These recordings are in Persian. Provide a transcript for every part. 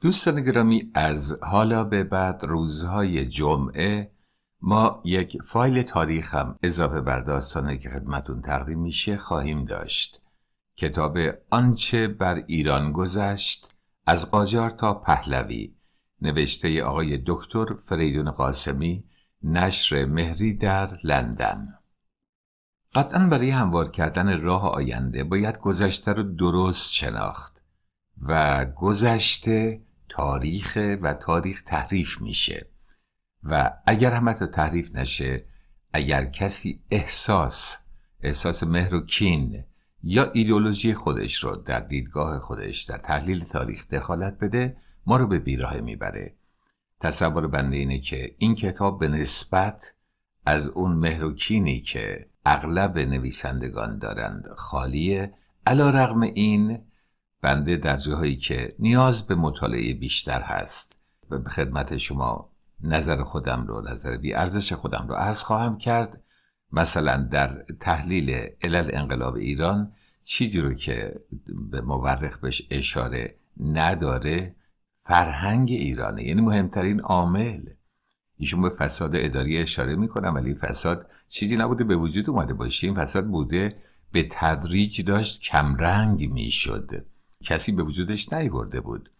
دوستان گرامی از حالا به بعد روزهای جمعه ما یک فایل تاریخ هم اضافه بر داستانه که خدمتون تقدیم میشه خواهیم داشت کتاب آنچه بر ایران گذشت از قاجار تا پهلوی نوشته آقای دکتر فریدون قاسمی نشر مهری در لندن قطعا برای هموار کردن راه آینده باید گذشته رو درست شناخت و گذشته تاریخ و تاریخ تحریف میشه و اگر هم تو تحریف نشه اگر کسی احساس احساس مهر و کین یا ایدئولوژی خودش رو در دیدگاه خودش در تحلیل تاریخ دخالت بده ما رو به بیراهه میبره تصور بنده اینه که این کتاب به نسبت از اون مهر و کینی که اغلب نویسندگان دارند خالیه علا رغم این بنده در جاهایی که نیاز به مطالعه بیشتر هست و به خدمت شما نظر خودم رو نظر بی ارزش خودم رو عرض خواهم کرد مثلا در تحلیل علل انقلاب ایران چیزی رو که به مورخ بهش اشاره نداره فرهنگ ایرانه یعنی مهمترین عامل ایشون به فساد اداری اشاره میکنم ولی فساد چیزی نبوده به وجود اومده باشه این فساد بوده به تدریج داشت کمرنگ میشد کسی به وجودش نیورده بود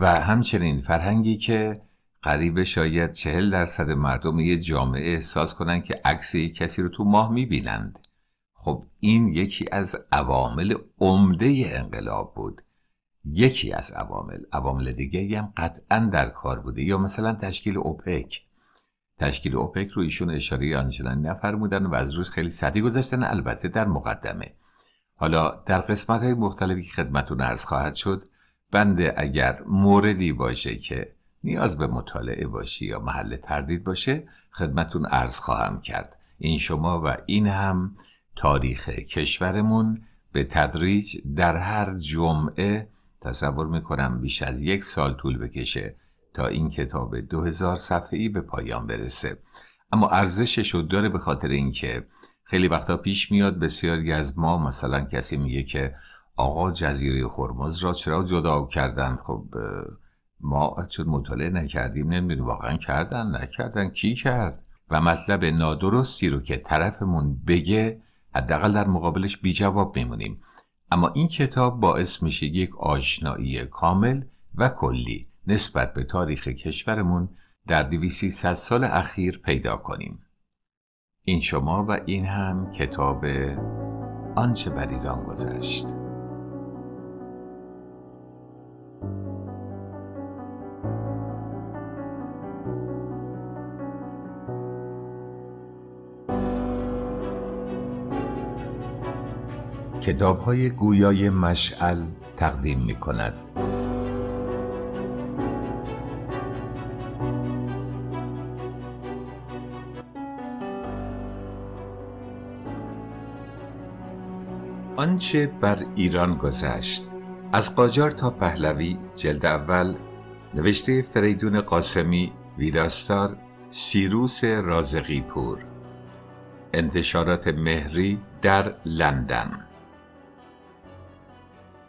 و همچنین فرهنگی که قریب شاید چهل درصد مردم یه جامعه احساس کنند که عکس یک کسی رو تو ماه میبینند خب این یکی از عوامل عمده انقلاب بود یکی از عوامل عوامل دیگه هم قطعا در کار بوده یا مثلا تشکیل اوپک تشکیل اوپک رو ایشون اشاره آنچنانی نفرمودن و از روز خیلی سدی گذاشتن البته در مقدمه حالا در قسمت های مختلفی خدمتون عرض خواهد شد بنده اگر موردی باشه که نیاز به مطالعه باشه یا محل تردید باشه خدمتون عرض خواهم کرد این شما و این هم تاریخ کشورمون به تدریج در هر جمعه تصور میکنم بیش از یک سال طول بکشه تا این کتاب 2000 صفحه‌ای به پایان برسه اما ارزشش رو داره به خاطر اینکه خیلی وقتا پیش میاد بسیاری از ما مثلا کسی میگه که آقا جزیره خرمز را چرا جدا کردند خب ما چون مطالعه نکردیم نمیدونیم واقعا کردن نکردن کی کرد و مطلب نادرستی رو که طرفمون بگه حداقل در مقابلش بی جواب میمونیم اما این کتاب باعث میشه یک آشنایی کامل و کلی نسبت به تاریخ کشورمون در دویسی سال اخیر پیدا کنیم این شما و این هم کتاب آنچه بر ایران گذشت کتاب های گویای مشعل تقدیم می کند. آنچه بر ایران گذشت از قاجار تا پهلوی جلد اول نوشته فریدون قاسمی ویراستار سیروس رازقی پور انتشارات مهری در لندن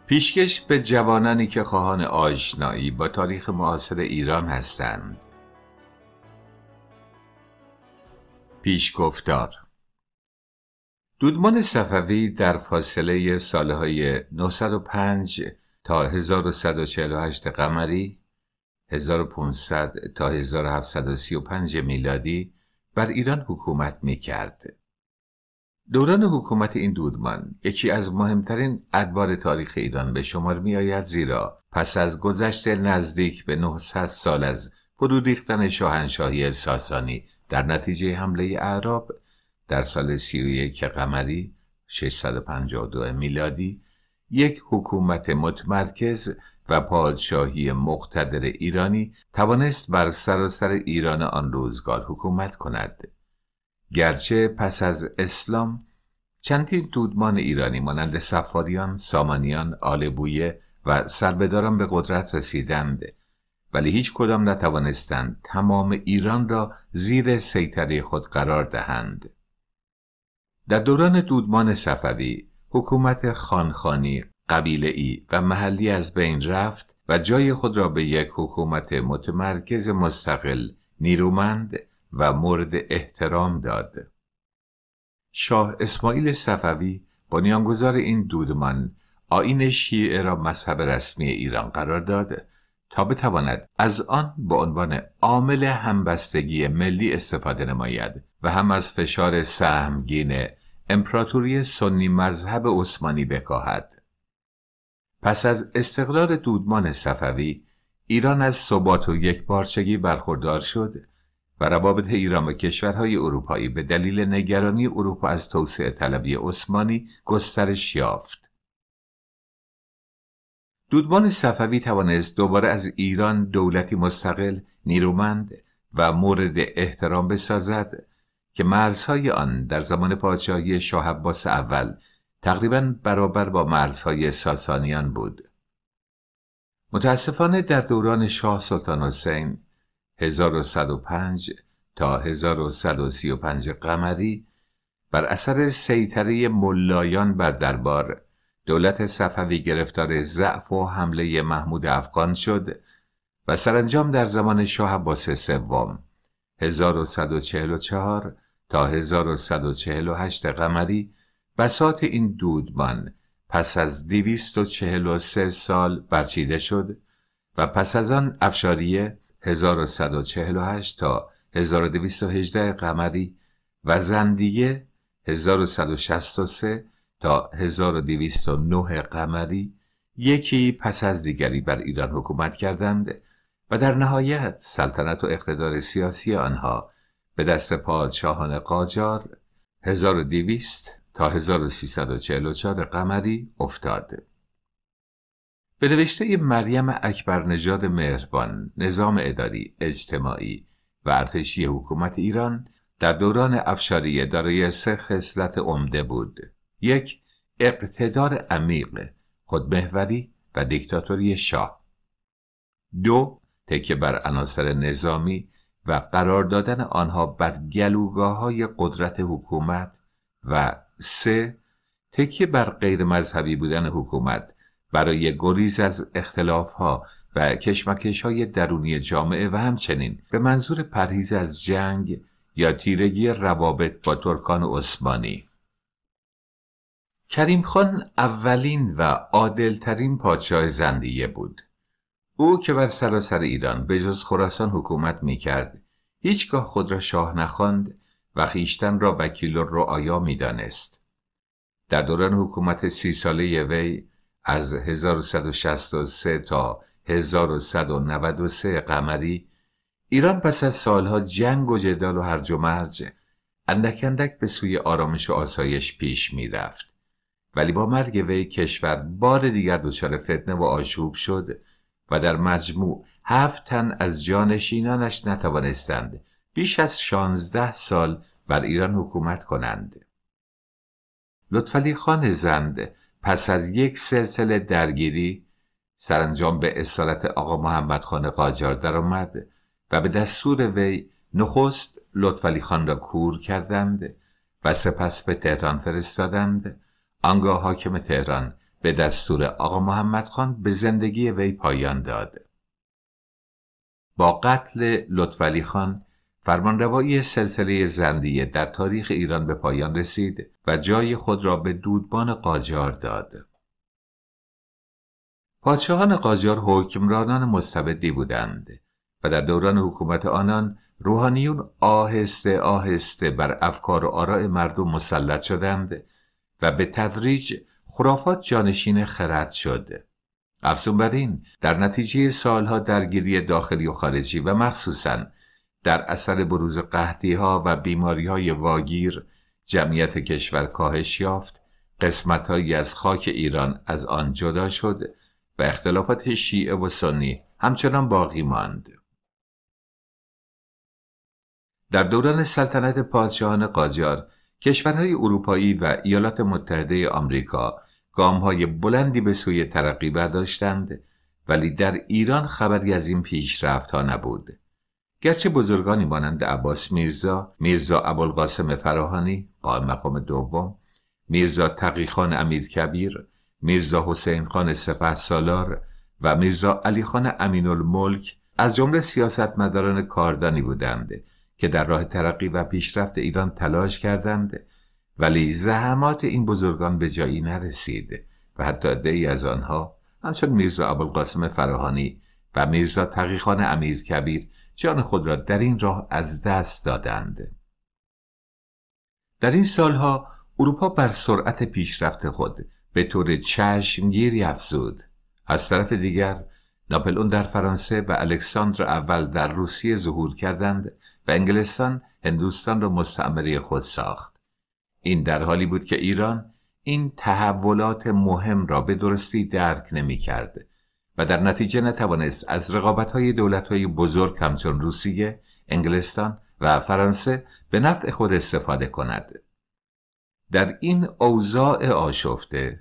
پیشکش به جوانانی که خواهان آشنایی با تاریخ معاصر ایران هستند گفتار دودمان صفوی در فاصله سالهای 905 تا 1148 قمری 1500 تا 1735 میلادی بر ایران حکومت می کرد. دوران حکومت این دودمان یکی از مهمترین ادوار تاریخ ایران به شمار می آید زیرا پس از گذشت نزدیک به 900 سال از فرو ریختن شاهنشاهی ساسانی در نتیجه حمله اعراب در سال 31 قمری 652 میلادی یک حکومت متمرکز و پادشاهی مقتدر ایرانی توانست بر سراسر ایران آن روزگار حکومت کند گرچه پس از اسلام چندین دودمان ایرانی مانند سفاریان، سامانیان، آل بویه و سربداران به قدرت رسیدند ولی هیچ کدام نتوانستند تمام ایران را زیر سیطره خود قرار دهند در دوران دودمان صفوی حکومت خانخانی قبیله ای و محلی از بین رفت و جای خود را به یک حکومت متمرکز مستقل نیرومند و مورد احترام داد شاه اسماعیل صفوی بنیانگذار این دودمان آین شیعه را مذهب رسمی ایران قرار داد تا بتواند از آن به عنوان عامل همبستگی ملی استفاده نماید و هم از فشار سهمگین امپراتوری سنی مذهب عثمانی بکاهد پس از استقلال دودمان صفوی ایران از ثبات و یکپارچگی برخوردار شد و روابط ایران و کشورهای اروپایی به دلیل نگرانی اروپا از توسعه طلبی عثمانی گسترش یافت. دودمان صفوی توانست دوباره از ایران دولتی مستقل، نیرومند و مورد احترام بسازد که مرزهای آن در زمان پادشاهی شاه عباس اول تقریبا برابر با مرزهای ساسانیان بود متاسفانه در دوران شاه سلطان حسین 1105 تا 1135 قمری بر اثر سیطره ملایان بر دربار دولت صفوی گرفتار ضعف و حمله محمود افغان شد و سرانجام در زمان شاه عباس سوم 1144 تا 1148 قمری بساط این دودمان پس از 243 سال برچیده شد و پس از آن افشاریه 1148 تا 1218 قمری و زندیه 1163 تا 1209 قمری یکی پس از دیگری بر ایران حکومت کردند و در نهایت سلطنت و اقتدار سیاسی آنها به دست پادشاهان قاجار 1200 تا 1344 قمری افتاد. به نوشته مریم اکبر نژاد مهربان نظام اداری اجتماعی و ارتشی حکومت ایران در دوران افشاری دارای سه خصلت عمده بود یک اقتدار عمیق خودمهوری و دیکتاتوری شاه دو تکیه بر عناصر نظامی و قرار دادن آنها بر گلوگاه های قدرت حکومت و سه تکیه بر غیر مذهبی بودن حکومت برای گریز از اختلاف ها و کشمکش های درونی جامعه و همچنین به منظور پرهیز از جنگ یا تیرگی روابط با ترکان عثمانی کریم خان اولین و ترین پادشاه زندیه بود او که بر سراسر ایران به جز خراسان حکومت می کرد هیچگاه خود را شاه نخواند و خیشتن را وکیل و رعایا می دانست. در دوران حکومت سی ساله وی از 1163 تا 1193 قمری ایران پس از سالها جنگ و جدال و هرج و مرج اندک اندک به سوی آرامش و آسایش پیش می رفت. ولی با مرگ وی کشور بار دیگر دچار فتنه و آشوب شد و در مجموع هفت تن از جانشینانش نتوانستند بیش از شانزده سال بر ایران حکومت کنند لطفالی خان زند پس از یک سلسله درگیری سرانجام به اصالت آقا محمد خان قاجار درآمد و به دستور وی نخست لطفالی خان را کور کردند و سپس به تهران فرستادند آنگاه حاکم تهران به دستور آقا محمد خان به زندگی وی پایان داد با قتل لطفعلی خان روایی سلسله زندیه در تاریخ ایران به پایان رسید و جای خود را به دودبان قاجار داد پادشاهان قاجار حکمرانان مستبدی بودند و در دوران حکومت آنان روحانیون آهسته آهسته بر افکار و آراء مردم مسلط شدند و به تدریج خرافات جانشین خرد شده. افزون بر این در نتیجه سالها درگیری داخلی و خارجی و مخصوصا در اثر بروز قهدی ها و بیماری های واگیر جمعیت کشور کاهش یافت قسمتهایی از خاک ایران از آن جدا شد و اختلافات شیعه و سنی همچنان باقی ماند در دوران سلطنت پادشاهان قاجار کشورهای اروپایی و ایالات متحده آمریکا گام های بلندی به سوی ترقی برداشتند ولی در ایران خبری از این پیشرفت ها نبود گرچه بزرگانی مانند عباس میرزا، میرزا ابوالقاسم فراهانی، قائم مقام دوم، میرزا تقیخان امیر کبیر، میرزا حسین خان سپه سالار و میرزا علی خان امین الملک از جمله سیاستمداران کاردانی بودند که در راه ترقی و پیشرفت ایران تلاش کردند ولی زحمات این بزرگان به جایی نرسید و حتی ای از آنها همچون میرزا ابوالقاسم فراهانی و میرزا تقیخان امیر کبیر جان خود را در این راه از دست دادند در این سالها اروپا بر سرعت پیشرفت خود به طور چشمگیری افزود از طرف دیگر ناپلون در فرانسه و الکساندر اول در روسیه ظهور کردند و انگلستان هندوستان را مستعمره خود ساخت این در حالی بود که ایران این تحولات مهم را به درستی درک نمی کرد و در نتیجه نتوانست از رقابت های دولت های بزرگ همچون روسیه، انگلستان و فرانسه به نفع خود استفاده کند. در این اوضاع آشفته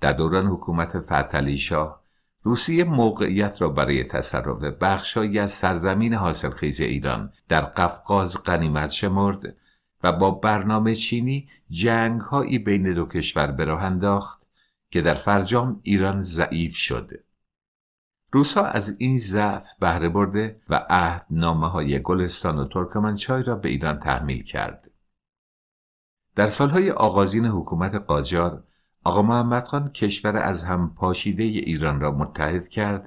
در دوران حکومت فتلی شاه روسیه موقعیت را برای تصرف بخشهایی از سرزمین حاصلخیز ایران در قفقاز غنیمت شمرد و با برنامه چینی جنگ هایی بین دو کشور براه انداخت که در فرجام ایران ضعیف شده. روسها از این ضعف بهره برده و عهد نامه های گلستان و ترکمنچای را به ایران تحمیل کرد. در سالهای آغازین حکومت قاجار آقا محمد خان کشور از هم پاشیده ایران را متحد کرد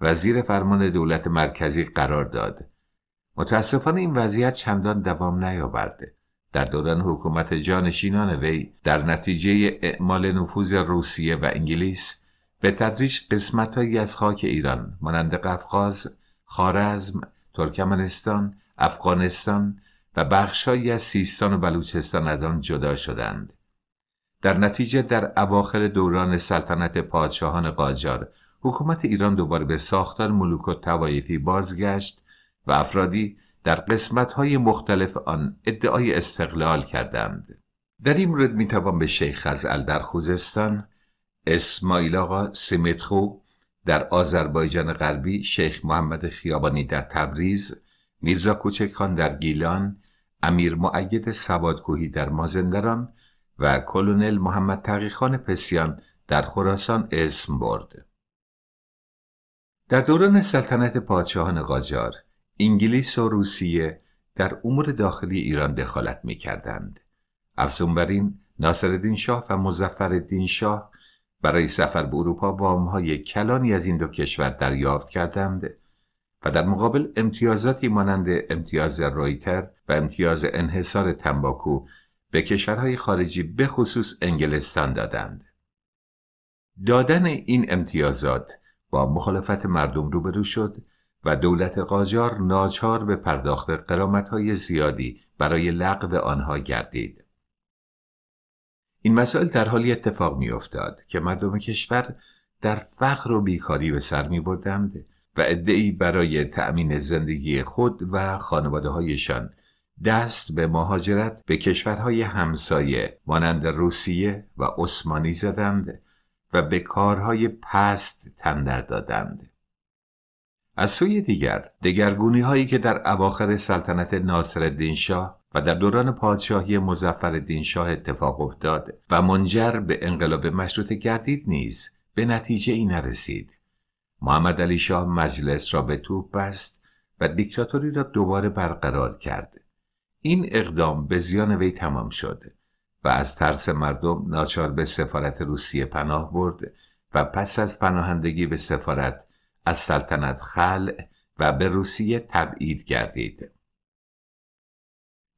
و زیر فرمان دولت مرکزی قرار داد. متاسفانه این وضعیت چندان دوام نیاورده در دوران حکومت جانشینان وی در نتیجه اعمال نفوذ روسیه و انگلیس به تدریج قسمتهایی از خاک ایران مانند قفقاز، خارزم، ترکمنستان، افغانستان و بخشهایی از سیستان و بلوچستان از آن جدا شدند. در نتیجه در اواخر دوران سلطنت پادشاهان قاجار حکومت ایران دوباره به ساختار ملوک و توایفی بازگشت و افرادی در های مختلف آن ادعای استقلال کردند در این مورد میتوان به شیخ از در خوزستان اسمایل آقا در آذربایجان غربی شیخ محمد خیابانی در تبریز میرزا کوچکان در گیلان امیر معید سوادکوهی در مازندران و کلونل محمد تقیخان پسیان در خراسان اسم برد در دوران سلطنت پادشاهان قاجار انگلیس و روسیه در امور داخلی ایران دخالت می کردند. افزون بر این ناصرالدین شاه و مزفر شاه برای سفر به اروپا وامهای کلانی از این دو کشور دریافت کردند و در مقابل امتیازاتی مانند امتیاز رایتر و امتیاز انحصار تنباکو به کشورهای خارجی به خصوص انگلستان دادند. دادن این امتیازات با مخالفت مردم روبرو شد و دولت قاجار ناچار به پرداخت های زیادی برای لغو آنها گردید. این مسائل در حالی اتفاق می افتاد که مردم کشور در فقر و بیکاری به سر می بردند و ادعی برای تأمین زندگی خود و خانواده هایشان دست به مهاجرت به کشورهای همسایه مانند روسیه و عثمانی زدند و به کارهای پست تندر دادند. از سوی دیگر دگرگونی هایی که در اواخر سلطنت ناصر شاه و در دوران پادشاهی مزفر شاه اتفاق افتاد و منجر به انقلاب مشروط گردید نیز به نتیجه ای نرسید محمد علی شاه مجلس را به توپ بست و دیکتاتوری را دوباره برقرار کرد این اقدام به زیان وی تمام شد و از ترس مردم ناچار به سفارت روسیه پناه برد و پس از پناهندگی به سفارت از سلطنت خلع و به روسیه تبعید گردید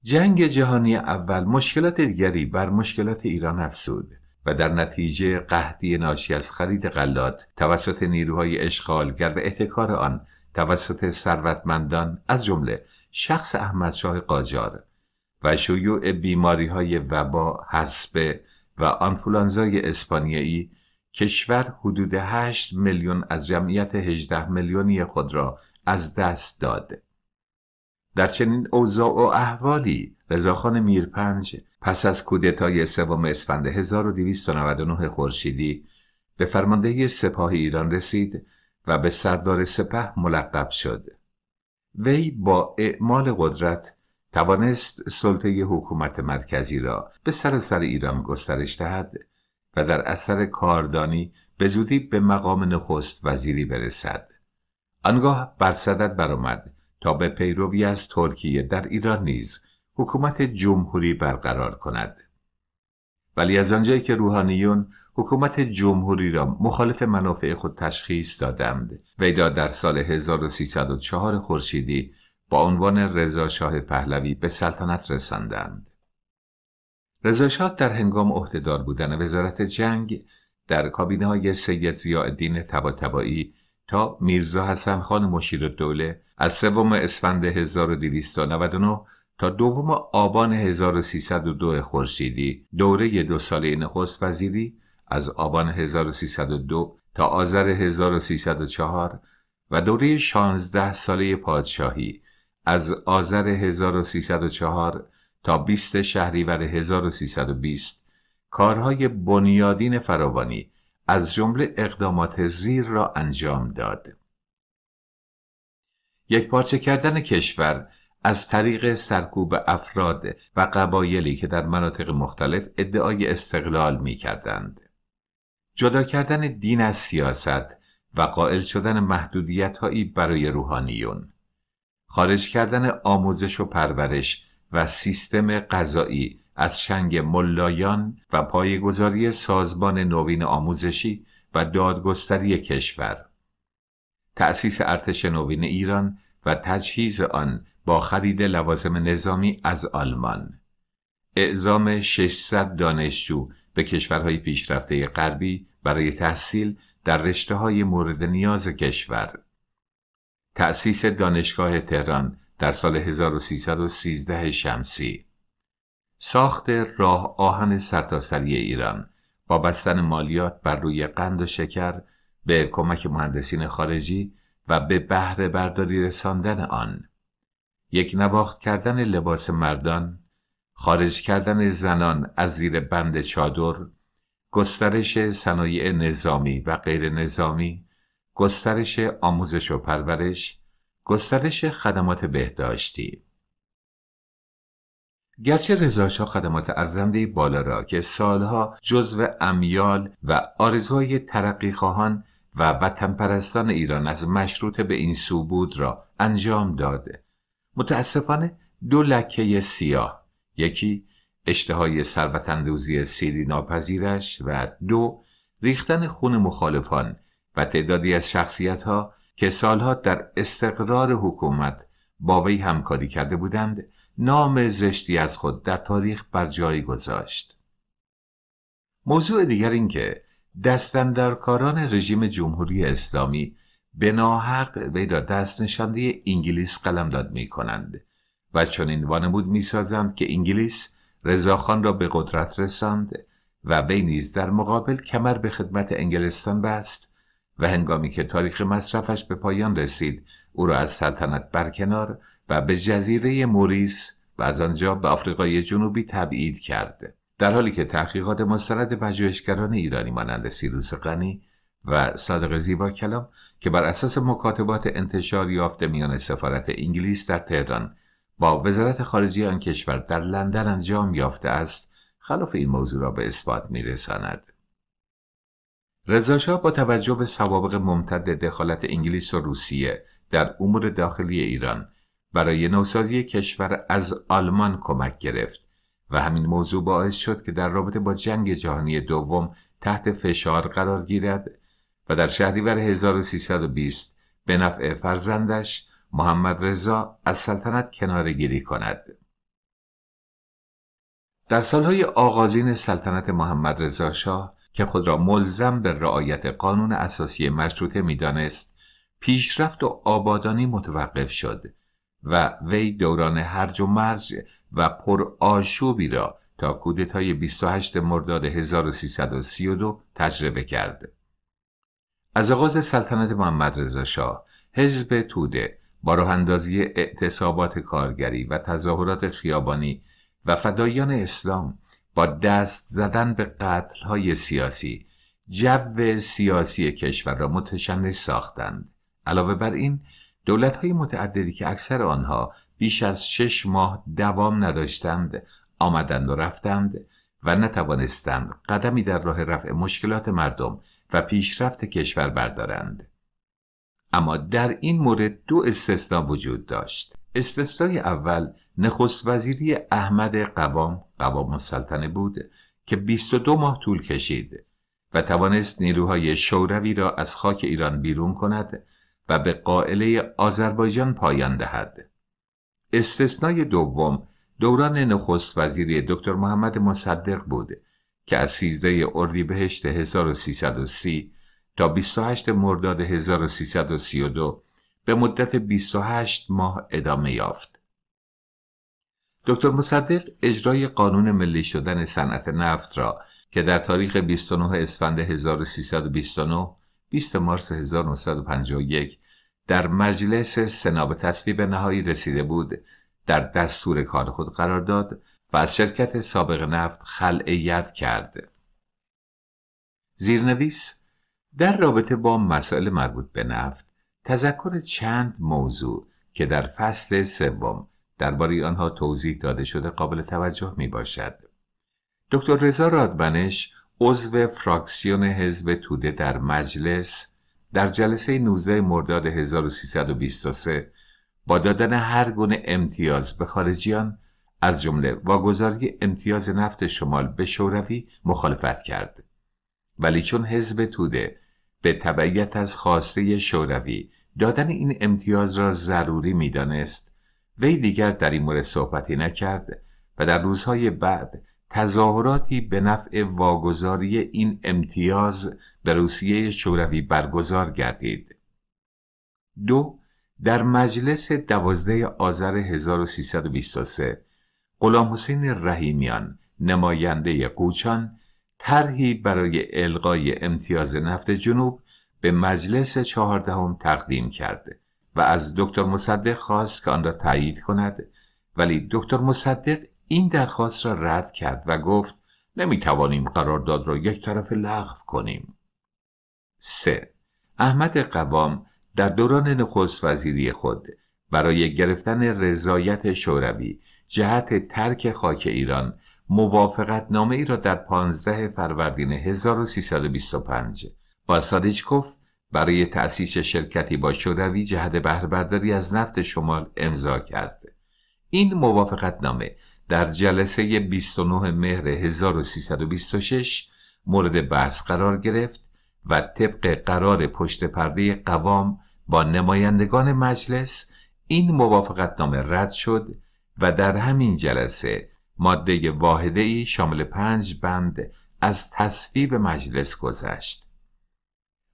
جنگ جهانی اول مشکلات دیگری بر مشکلات ایران افزود و در نتیجه قحطی ناشی از خرید غلات توسط نیروهای اشغالگر و احتکار آن توسط ثروتمندان از جمله شخص احمدشاه قاجار و شیوع بیماری های وبا، حسبه و آنفولانزای اسپانیایی کشور حدود 8 میلیون از جمعیت 18 میلیونی خود را از دست داد. در چنین اوضاع و احوالی رضاخان میرپنج پس از کودتای سوم اسفند 1299 خورشیدی به فرماندهی سپاه ایران رسید و به سردار سپه ملقب شد. وی با اعمال قدرت توانست سلطه حکومت مرکزی را به سراسر سر ایران گسترش دهد و در اثر کاردانی به زودی به مقام نخست وزیری برسد آنگاه بر صدد برآمد تا به پیروی از ترکیه در ایران نیز حکومت جمهوری برقرار کند ولی از آنجایی که روحانیون حکومت جمهوری را مخالف منافع خود تشخیص دادند ویدا در سال 1304 خورشیدی با عنوان رضا شاه پهلوی به سلطنت رساندند رزاشاد در هنگام عهدهدار بودن وزارت جنگ در کابینه های سید زیادین تبایی تا میرزا حسن خان مشیر دوله از سوم اسفند 1299 تا دوم آبان 1302 خورشیدی دوره دو ساله نخست وزیری از آبان 1302 تا آذر 1304 و دوره 16 ساله پادشاهی از آذر 1304 تا 20 شهریور 1320 کارهای بنیادین فراوانی از جمله اقدامات زیر را انجام داد. یک پارچه کردن کشور از طریق سرکوب افراد و قبایلی که در مناطق مختلف ادعای استقلال می کردند. جدا کردن دین از سیاست و قائل شدن محدودیت هایی برای روحانیون. خارج کردن آموزش و پرورش و سیستم غذایی از شنگ ملایان و پایگذاری سازمان نوین آموزشی و دادگستری کشور تأسیس ارتش نوین ایران و تجهیز آن با خرید لوازم نظامی از آلمان اعزام 600 دانشجو به کشورهای پیشرفته غربی برای تحصیل در رشته های مورد نیاز کشور تأسیس دانشگاه تهران در سال 1313 شمسی ساخت راه آهن سرتاسری ایران با بستن مالیات بر روی قند و شکر به کمک مهندسین خارجی و به بهره برداری رساندن آن یک نواخت کردن لباس مردان خارج کردن زنان از زیر بند چادر گسترش صنایع نظامی و غیر نظامی گسترش آموزش و پرورش گسترش خدمات بهداشتی گرچه رضاشاه خدمات ارزنده بالا را که سالها جزو امیال و آرزوهای ترقیخواهان و وطنپرستان ایران از مشروط به این سو بود را انجام داده متاسفانه دو لکه سیاه یکی اشتهای سروتندوزی سیری ناپذیرش و دو ریختن خون مخالفان و تعدادی از شخصیت ها که سالها در استقرار حکومت با وی همکاری کرده بودند نام زشتی از خود در تاریخ بر جای گذاشت موضوع دیگر اینکه دستندرکاران رژیم جمهوری اسلامی به ناحق وی را دست نشانده انگلیس قلمداد می کنند و چون این وانمود می سازند که انگلیس رضاخان را به قدرت رساند و وی نیز در مقابل کمر به خدمت انگلستان بست و هنگامی که تاریخ مصرفش به پایان رسید او را از سلطنت برکنار و به جزیره موریس و از آنجا به آفریقای جنوبی تبعید کرد در حالی که تحقیقات مستند پژوهشگران ایرانی مانند سیروس غنی و صادق زیبا کلام که بر اساس مکاتبات انتشار یافته میان سفارت انگلیس در تهران با وزارت خارجه آن کشور در لندن انجام یافته است خلاف این موضوع را به اثبات میرساند رزاشا با توجه به سوابق ممتد دخالت انگلیس و روسیه در امور داخلی ایران برای نوسازی کشور از آلمان کمک گرفت و همین موضوع باعث شد که در رابطه با جنگ جهانی دوم تحت فشار قرار گیرد و در شهریور 1320 به نفع فرزندش محمد رضا از سلطنت گیری کند. در سالهای آغازین سلطنت محمد رضا شاه که خود را ملزم به رعایت قانون اساسی مشروطه میدانست پیشرفت و آبادانی متوقف شد و وی دوران هرج و مرج و پر آشوبی را تا کودتای 28 مرداد 1332 تجربه کرد. از آغاز سلطنت محمد رضا شاه حزب توده با راهاندازی اعتصابات کارگری و تظاهرات خیابانی و فدایان اسلام با دست زدن به قتل های سیاسی جو سیاسی کشور را متشنج ساختند علاوه بر این دولت های متعددی که اکثر آنها بیش از شش ماه دوام نداشتند آمدند و رفتند و نتوانستند قدمی در راه رفع مشکلات مردم و پیشرفت کشور بردارند اما در این مورد دو استثنا وجود داشت استثنای اول نخست وزیری احمد قوام قوام السلطنه بود که 22 ماه طول کشید و توانست نیروهای شوروی را از خاک ایران بیرون کند و به قائله آذربایجان پایان دهد. استثنای دوم دوران نخست وزیری دکتر محمد مصدق بود که از 13 اردیبهشت 1330 تا 28 مرداد 1332 به مدت 28 ماه ادامه یافت. دکتر مصدق اجرای قانون ملی شدن صنعت نفت را که در تاریخ 29 اسفند 1329 20 مارس 1951 در مجلس سنا به تصویب نهایی رسیده بود در دستور کار خود قرار داد و از شرکت سابق نفت خلعیت کرد. زیرنویس در رابطه با مسائل مربوط به نفت تذکر چند موضوع که در فصل سوم درباره آنها توضیح داده شده قابل توجه می باشد. دکتر رضا رادبنش عضو فراکسیون حزب توده در مجلس در جلسه 19 مرداد 1323 با دادن هر گونه امتیاز به خارجیان از جمله واگذاری امتیاز نفت شمال به شوروی مخالفت کرد ولی چون حزب توده به تبعیت از خواسته شوروی دادن این امتیاز را ضروری میدانست وی دیگر در این مورد صحبتی نکرد و در روزهای بعد تظاهراتی به نفع واگذاری این امتیاز به روسیه شوروی برگزار گردید دو در مجلس دوازده آذر 1323 غلام حسین رحیمیان نماینده قوچان طرحی برای القای امتیاز نفت جنوب به مجلس چهاردهم تقدیم کرده و از دکتر مصدق خواست که آن را تایید کند ولی دکتر مصدق این درخواست را رد کرد و گفت نمی توانیم داد را یک طرف لغو کنیم. 3. احمد قوام در دوران نخست وزیری خود برای گرفتن رضایت شوروی جهت ترک خاک ایران موافقت نامه ای را در 15 فروردین 1325 و برای تأسیس شرکتی با شوروی جهت بهرهبرداری از نفت شمال امضا کرد این موافقت نامه در جلسه 29 مهر 1326 مورد بحث قرار گرفت و طبق قرار پشت پرده قوام با نمایندگان مجلس این موافقت نامه رد شد و در همین جلسه ماده واحده ای شامل پنج بند از تصویب مجلس گذشت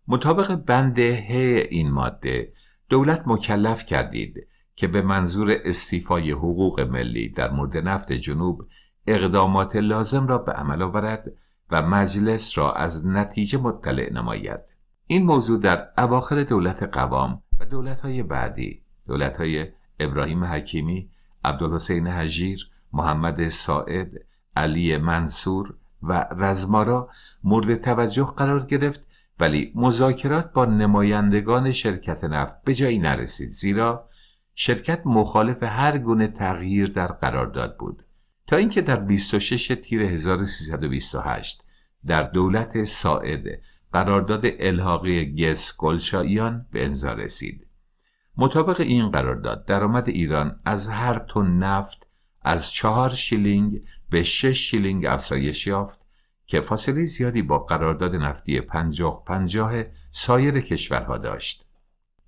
مطابق بند ه این ماده دولت مکلف کردید که به منظور استیفای حقوق ملی در مورد نفت جنوب اقدامات لازم را به عمل آورد و مجلس را از نتیجه مطلع نماید این موضوع در اواخر دولت قوام و دولت های بعدی دولت های ابراهیم حکیمی، عبدالحسین حجیر، محمد ساعد، علی منصور و رزمارا مورد توجه قرار گرفت ولی مذاکرات با نمایندگان شرکت نفت به جایی نرسید زیرا شرکت مخالف هر گونه تغییر در قرارداد بود تا اینکه در 26 تیر 1328 در دولت ساعد قرارداد الحاقی گس گلشاییان به امضا رسید مطابق این قرارداد درآمد ایران از هر تن نفت از چهار شیلینگ به 6 شیلینگ افزایش یافت که فاصله زیادی با قرارداد نفتی پنجاه پنجاه سایر کشورها داشت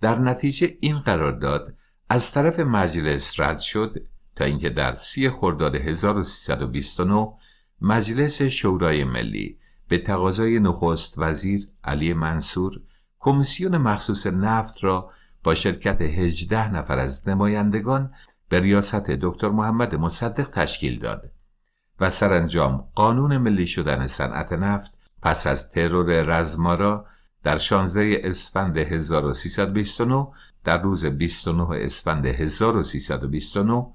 در نتیجه این قرارداد از طرف مجلس رد شد تا اینکه در سی خرداد 1329 مجلس شورای ملی به تقاضای نخست وزیر علی منصور کمیسیون مخصوص نفت را با شرکت 18 نفر از نمایندگان به ریاست دکتر محمد مصدق تشکیل داد و سرانجام قانون ملی شدن صنعت نفت پس از ترور رزمارا در 16 اسفند 1329 در روز 29 اسفند 1329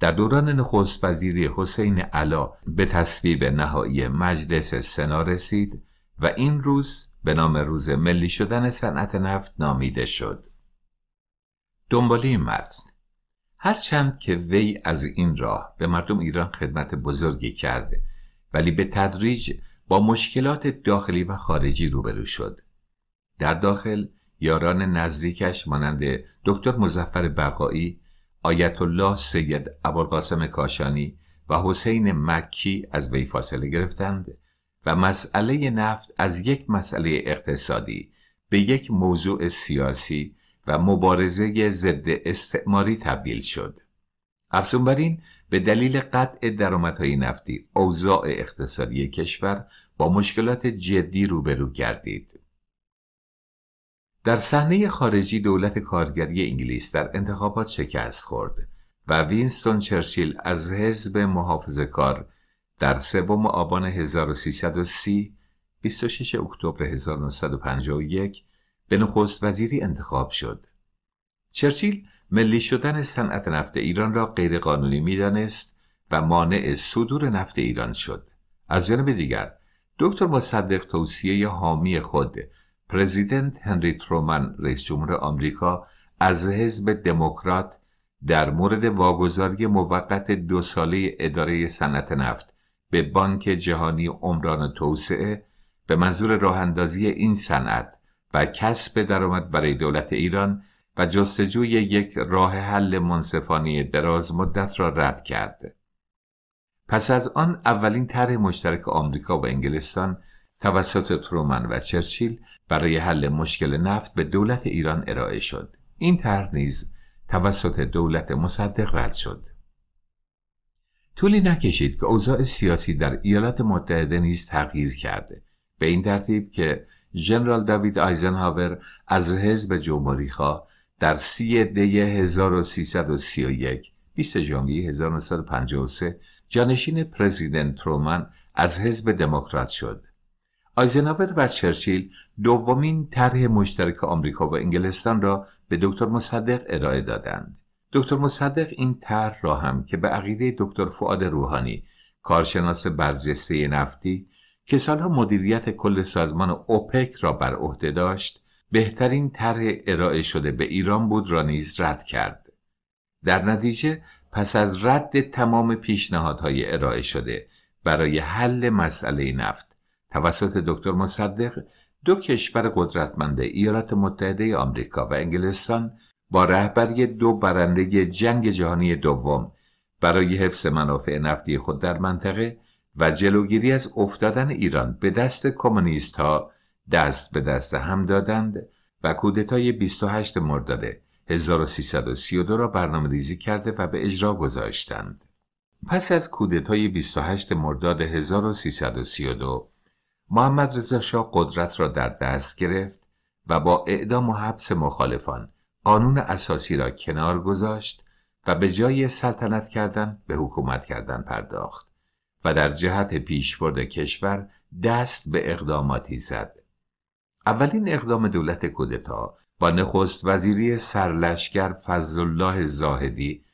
در دوران نخست وزیری حسین علا به تصویب نهایی مجلس سنا رسید و این روز به نام روز ملی شدن صنعت نفت نامیده شد. دنبالی متن هرچند که وی از این راه به مردم ایران خدمت بزرگی کرده ولی به تدریج با مشکلات داخلی و خارجی روبرو شد در داخل یاران نزدیکش مانند دکتر مزفر بقایی آیت الله سید ابوالقاسم کاشانی و حسین مکی از وی فاصله گرفتند و مسئله نفت از یک مسئله اقتصادی به یک موضوع سیاسی و مبارزه ضد استعماری تبدیل شد افزون بر این به دلیل قطع درآمدهای نفتی اوضاع اقتصادی کشور با مشکلات جدی روبرو گردید در صحنه خارجی دولت کارگری انگلیس در انتخابات شکست خورد و وینستون چرچیل از حزب محافظه کار در سوم آبان 1330 26 اکتبر 1951 به نخست وزیری انتخاب شد چرچیل ملی شدن صنعت نفت ایران را غیرقانونی میدانست و مانع صدور نفت ایران شد از جانب دیگر دکتر مصدق توصیه حامی خود پرزیدنت هنری ترومن رئیس جمهور آمریکا از حزب دموکرات در مورد واگذاری موقت دو ساله اداره صنعت نفت به بانک جهانی عمران توسعه به منظور راهاندازی این صنعت و کسب درآمد برای دولت ایران و جستجوی یک راه حل منصفانه دراز مدت را رد کرد. پس از آن اولین طرح مشترک آمریکا و انگلستان توسط ترومن و چرچیل برای حل مشکل نفت به دولت ایران ارائه شد. این طرح نیز توسط دولت مصدق رد شد. طولی نکشید که اوضاع سیاسی در ایالات متحده نیز تغییر کرده. به این ترتیب که ژنرال داوید آیزنهاور از حزب جمهوری در سی دی 1331 20 ژانویه 1953 جانشین پرزیدنت ترومن از حزب دموکرات شد. آیزنهاور و چرچیل دومین طرح مشترک آمریکا و انگلستان را به دکتر مصدق ارائه دادند. دکتر مصدق این طرح را هم که به عقیده دکتر فعاد روحانی کارشناس برجسته نفتی که سالها مدیریت کل سازمان اوپک را بر عهده داشت بهترین طرح ارائه شده به ایران بود را نیز رد کرد در نتیجه پس از رد تمام پیشنهادهای ارائه شده برای حل مسئله نفت توسط دکتر مصدق دو کشور قدرتمند ایالات متحده آمریکا و انگلستان با رهبری دو برنده جنگ جهانی دوم برای حفظ منافع نفتی خود در منطقه و جلوگیری از افتادن ایران به دست کمونیست ها دست به دست هم دادند و کودتای 28 مرداد 1332 را برنامه ریزی کرده و به اجرا گذاشتند. پس از کودتای 28 مرداد 1332 محمد رضا شاه قدرت را در دست گرفت و با اعدام و حبس مخالفان قانون اساسی را کنار گذاشت و به جای سلطنت کردن به حکومت کردن پرداخت. و در جهت پیشبرد کشور دست به اقداماتی زد. اولین اقدام دولت کودتا با نخست وزیری سرلشکر فضل الله زاهدی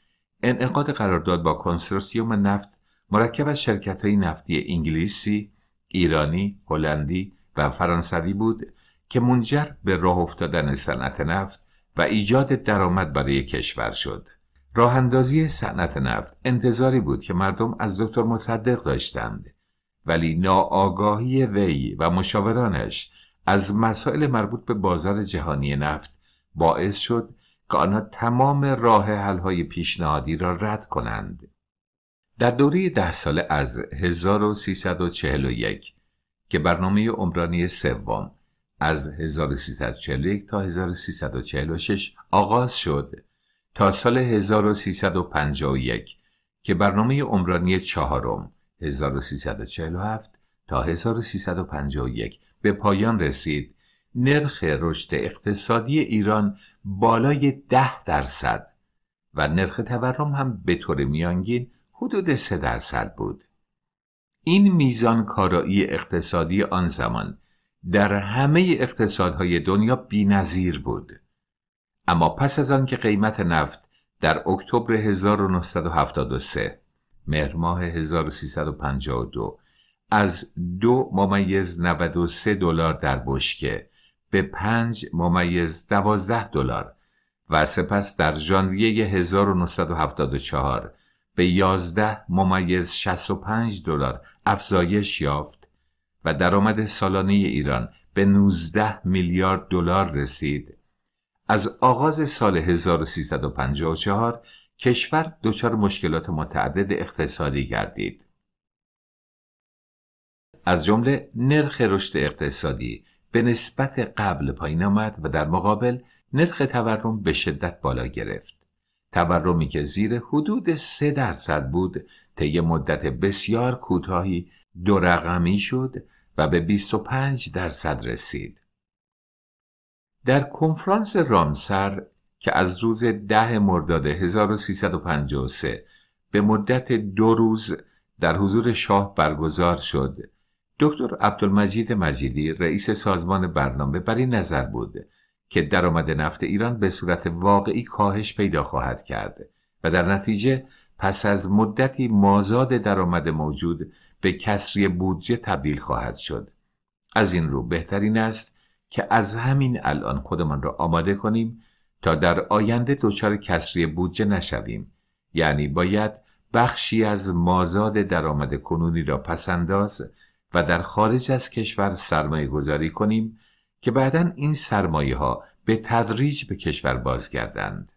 انعقاد قرارداد با کنسرسیوم نفت مرکب از شرکت های نفتی انگلیسی، ایرانی، هلندی و فرانسوی بود که منجر به راه افتادن صنعت نفت و ایجاد درآمد برای کشور شد. راهاندازی صنعت نفت انتظاری بود که مردم از دکتر مصدق داشتند ولی ناآگاهی وی و مشاورانش از مسائل مربوط به بازار جهانی نفت باعث شد که آنها تمام راه حل‌های پیشنهادی را رد کنند. در دوره ده ساله از 1341 که برنامه عمرانی سوم از 1341 تا 1346 آغاز شد تا سال 1351 که برنامه عمرانی چهارم 1347 تا 1351 به پایان رسید نرخ رشد اقتصادی ایران بالای 10 درصد و نرخ تورم هم به طور میانگین حدود 3 درصد بود این میزان کارایی اقتصادی آن زمان در همه اقتصادهای دنیا بی‌نظیر بود اما پس از آن که قیمت نفت در اکتبر 1973 مهر ماه 1352 از دو ممیز 93 دلار در بشکه به 5 ممیز 12 دلار و سپس در ژانویه 1974 به 11 ممیز 65 دلار افزایش یافت و درآمد سالانه ایران به 19 میلیارد دلار رسید از آغاز سال 1354 کشور دچار مشکلات متعدد اقتصادی گردید. از جمله نرخ رشد اقتصادی به نسبت قبل پایین آمد و در مقابل نرخ تورم به شدت بالا گرفت. تورمی که زیر حدود 3 درصد بود طی مدت بسیار کوتاهی دو رقمی شد و به 25 درصد رسید. در کنفرانس رامسر که از روز ده مرداد 1353 به مدت دو روز در حضور شاه برگزار شد دکتر عبدالمجید مجیدی رئیس سازمان برنامه بر این نظر بود که درآمد نفت ایران به صورت واقعی کاهش پیدا خواهد کرد و در نتیجه پس از مدتی مازاد درآمد موجود به کسری بودجه تبدیل خواهد شد از این رو بهترین است که از همین الان خودمان را آماده کنیم تا در آینده دچار کسری بودجه نشویم یعنی باید بخشی از مازاد درآمد کنونی را پسنداز و در خارج از کشور سرمایه گذاری کنیم که بعدا این سرمایه ها به تدریج به کشور بازگردند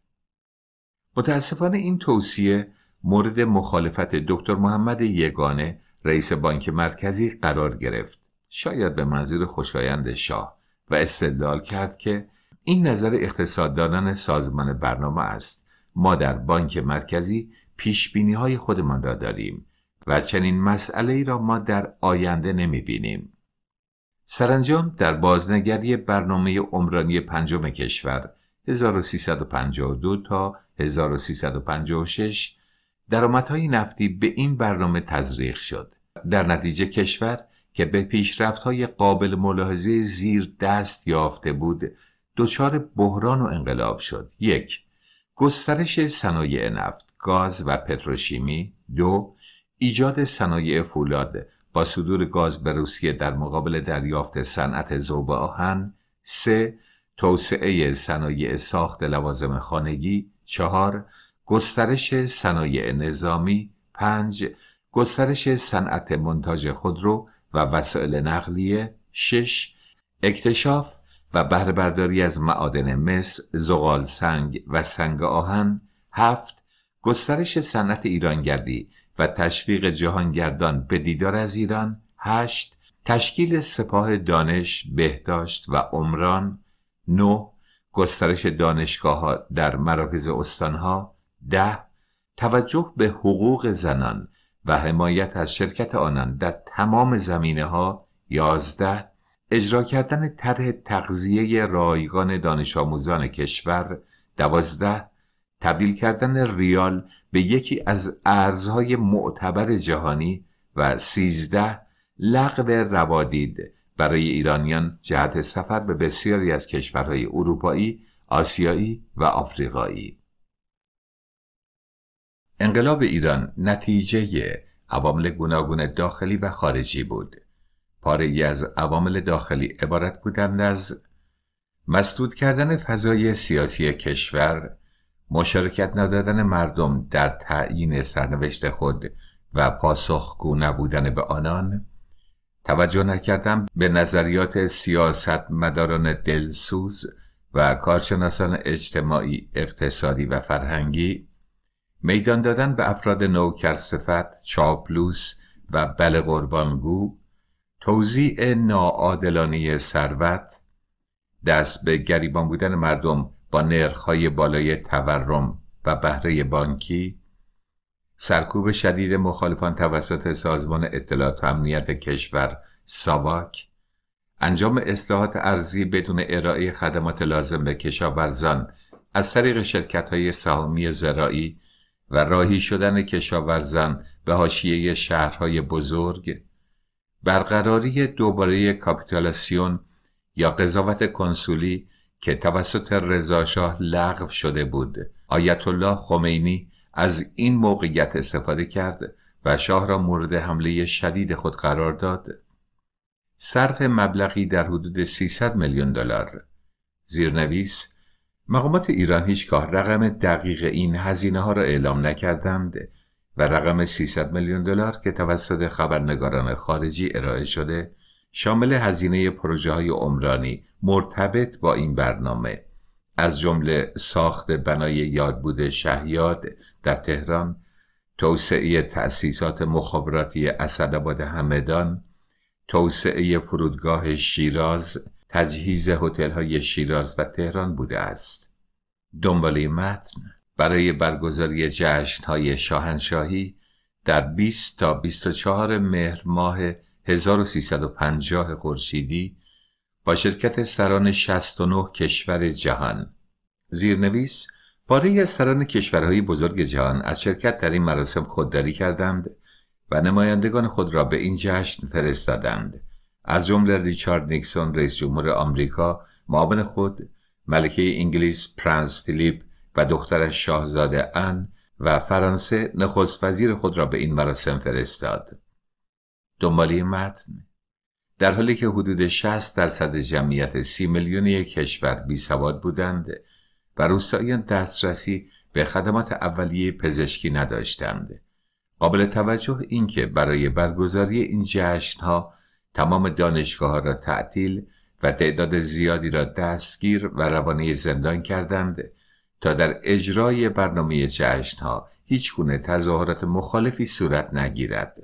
متاسفانه این توصیه مورد مخالفت دکتر محمد یگانه رئیس بانک مرکزی قرار گرفت شاید به منظور خوشایند شاه و استدلال کرد که این نظر اقتصاددانان سازمان برنامه است ما در بانک مرکزی پیش بینی های خودمان را داریم و چنین مسئله ای را ما در آینده نمی بینیم. سرانجام در بازنگری برنامه عمرانی پنجم کشور 1352 تا 1356 درآمدهای نفتی به این برنامه تزریق شد. در نتیجه کشور که به پیشرفت‌های قابل ملاحظه زیر دست یافته بود دچار بحران و انقلاب شد یک گسترش صنایع نفت گاز و پتروشیمی دو ایجاد صنایع فولاد با صدور گاز به روسیه در مقابل دریافت صنعت زوب آهن سه توسعه صنایع ساخت لوازم خانگی چهار گسترش صنایع نظامی پنج گسترش صنعت منتاج خودرو و وسایل نقلیه 6 اکتشاف و بهرهبرداری از معادن مس، زغال سنگ و سنگ آهن 7 گسترش صنعت ایرانگردی و تشویق جهانگردان به دیدار از ایران 8 تشکیل سپاه دانش، بهداشت و عمران 9 گسترش دانشگاه ها در مراکز استانها 10. توجه به حقوق زنان و حمایت از شرکت آنان در تمام زمینه ها یازده اجرا کردن طرح تغذیه رایگان دانش آموزان کشور دوازده تبدیل کردن ریال به یکی از ارزهای معتبر جهانی و سیزده لغو روادید برای ایرانیان جهت سفر به بسیاری از کشورهای اروپایی، آسیایی و آفریقایی انقلاب ایران نتیجه عوامل گوناگون داخلی و خارجی بود پاره از عوامل داخلی عبارت بودند از مسدود کردن فضای سیاسی کشور مشارکت ندادن مردم در تعیین سرنوشت خود و پاسخگو نبودن به آنان توجه نکردن به نظریات سیاست مداران دلسوز و کارشناسان اجتماعی اقتصادی و فرهنگی میدان دادن به افراد نوکرصفت، چاپلوس و بل قربانگو، توزیع ناعادلانه ثروت، دست به گریبان بودن مردم با نرخهای بالای تورم و بهره بانکی، سرکوب شدید مخالفان توسط سازمان اطلاعات و امنیت کشور ساواک، انجام اصلاحات ارزی بدون ارائه خدمات لازم به کشاورزان از طریق شرکت های سهامی زراعی و راهی شدن کشاورزان به حاشیه شهرهای بزرگ برقراری دوباره کاپیتالاسیون یا قضاوت کنسولی که توسط رضاشاه لغو شده بود آیت الله خمینی از این موقعیت استفاده کرد و شاه را مورد حمله شدید خود قرار داد صرف مبلغی در حدود 300 میلیون دلار زیرنویس مقامات ایران هیچگاه رقم دقیق این هزینه ها را اعلام نکردند و رقم 300 میلیون دلار که توسط خبرنگاران خارجی ارائه شده شامل هزینه پروژه های عمرانی مرتبط با این برنامه از جمله ساخت بنای یادبود شهیاد در تهران توسعه تأسیسات مخابراتی اسدآباد همدان توسعه فرودگاه شیراز تجهیز هتل های شیراز و تهران بوده است. دنباله متن برای برگزاری جشن های شاهنشاهی در 20 تا 24 مهر ماه 1350 خورشیدی با شرکت سران 69 کشور جهان زیرنویس پاره از سران کشورهای بزرگ جهان از شرکت در این مراسم خودداری کردند و نمایندگان خود را به این جشن فرستادند از جمله ریچارد نیکسون رئیس جمهور آمریکا معاون خود ملکه انگلیس پرنس فیلیپ و دخترش شاهزاده ان و فرانسه نخست وزیر خود را به این مراسم فرستاد دنبالی متن در حالی که حدود 60 درصد جمعیت سی میلیونی کشور بی سواد بودند و روستاییان دسترسی به خدمات اولیه پزشکی نداشتند قابل توجه اینکه برای برگزاری این ها تمام دانشگاه ها را تعطیل و تعداد زیادی را دستگیر و روانه زندان کردند تا در اجرای برنامه جشنها هیچ گونه تظاهرات مخالفی صورت نگیرد.